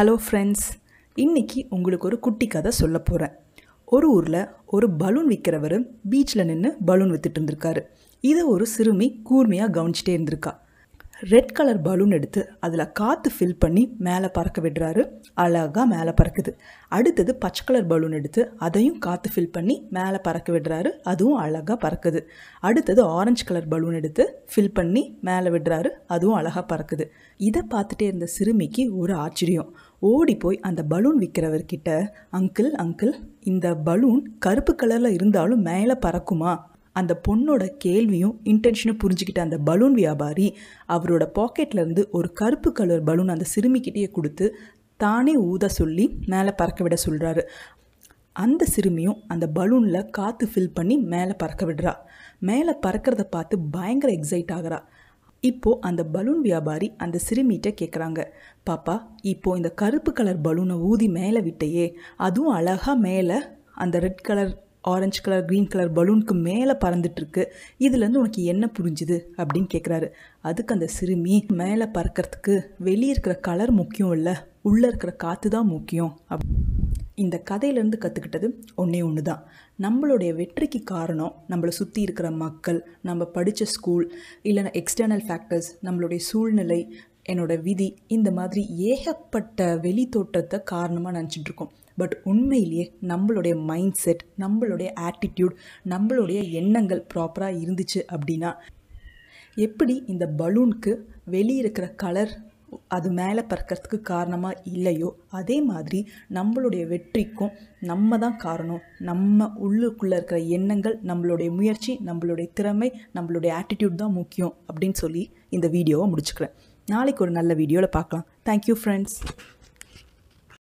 hello friends இன்றைக்கி உங்களுக்கு ஒரு குட்டி கதை சொல்ல போகிறேன் ஒரு ஊரில் ஒரு பலூன் விற்கிறவர் பீச்சில் நின்று பலூன் விற்றுட்டு இருந்திருக்காரு இதை ஒரு சிறுமி கூர்மையாக கவனிச்சிட்டே இருந்திருக்கா ரெட் கலர் பலூன் எடுத்து அதில் காற்று ஃபில் பண்ணி மேலே பறக்க விடுறாரு அழகாக மேலே பறக்குது அடுத்தது பச்சை கலர் பலூன் எடுத்து அதையும் காற்று ஃபில் பண்ணி மேலே பறக்க விடுறாரு அதுவும் அழகாக பறக்குது அடுத்தது ஆரஞ்சு கலர் பலூன் எடுத்து ஃபில் பண்ணி மேலே விடுறாரு அதுவும் அழகாக பறக்குது இதை பார்த்துட்டே இருந்த சிறுமிக்கு ஒரு ஆச்சரியம் ஓடி போய் அந்த பலூன் விற்கிறவர்கிட்ட அங்கிள் அங்கிள் இந்த பலூன் கருப்பு கலரில் இருந்தாலும் மேலே பறக்குமா அந்த பொண்ணோட கேள்வியும் இன்டென்ஷனும் புரிஞ்சுக்கிட்ட அந்த பலூன் வியாபாரி அவரோட பாக்கெட்லேருந்து ஒரு கருப்பு கலர் பலூன் அந்த சிறுமிக்கிட்டேயே கொடுத்து தானே ஊத சொல்லி மேலே பறக்க விட சொல்கிறாரு அந்த சிறுமியும் அந்த பலூனில் காற்று ஃபில் பண்ணி மேலே பறக்க விடுறா மேலே பறக்கிறத பார்த்து பயங்கர எக்ஸைட் ஆகிறா இப்போது அந்த பலூன் வியாபாரி அந்த சிறுமிகிட்ட கேட்குறாங்க பாப்பா இப்போது இந்த கருப்பு கலர் பலூனை ஊதி மேலே விட்டையே அதுவும் அழகாக மேலே அந்த red colour orange colour green colour பலூனுக்கு மேலே பறந்துட்டுருக்கு இதுலேருந்து உனக்கு என்ன புரிஞ்சுது அப்படின்னு கேட்குறாரு அதுக்கு அந்த சிறுமி மேலே பறக்கிறதுக்கு வெளியே இருக்கிற கலர் முக்கியம் இல்லை உள்ளே இருக்கிற காற்று தான் முக்கியம் அப் இந்த கதையிலேருந்து கற்றுக்கிட்டது ஒன்றே ஒன்று தான் நம்மளுடைய வெற்றிக்கு காரணம் நம்மளை சுற்றி இருக்கிற மக்கள் நம்ம படித்த ஸ்கூல் இல்லைன்னா எக்ஸ்டர்னல் ஃபேக்டர்ஸ் நம்மளுடைய சூழ்நிலை என்னோடய விதி இந்த மாதிரி ஏகப்பட்ட வெளி தோற்றத்தை காரணமாக நினச்சிட்ருக்கோம் பட் உண்மையிலேயே நம்மளுடைய மைண்ட் செட் நம்மளுடைய ஆட்டிடியூட் நம்மளுடைய எண்ணங்கள் ப்ராப்பராக இருந்துச்சு அப்படின்னா எப்படி இந்த பலூனுக்கு வெளியே இருக்கிற கலர் அது மேலே பறக்கிறதுக்கு காரணமாக இல்லையோ அதே மாதிரி நம்மளுடைய வெற்றிக்கும் நம்ம தான் காரணம் நம்ம உள்ளுக்குள்ளே இருக்கிற எண்ணங்கள் நம்மளுடைய முயற்சி நம்மளுடைய திறமை நம்மளுடைய ஆட்டிடியூட் தான் முக்கியம் அப்படின்னு சொல்லி இந்த வீடியோவை முடிச்சுக்கிறேன் நாளைக்கு ஒரு நல்ல வீடியோவில் பார்க்கலாம் தேங்க்யூ ஃப்ரெண்ட்ஸ்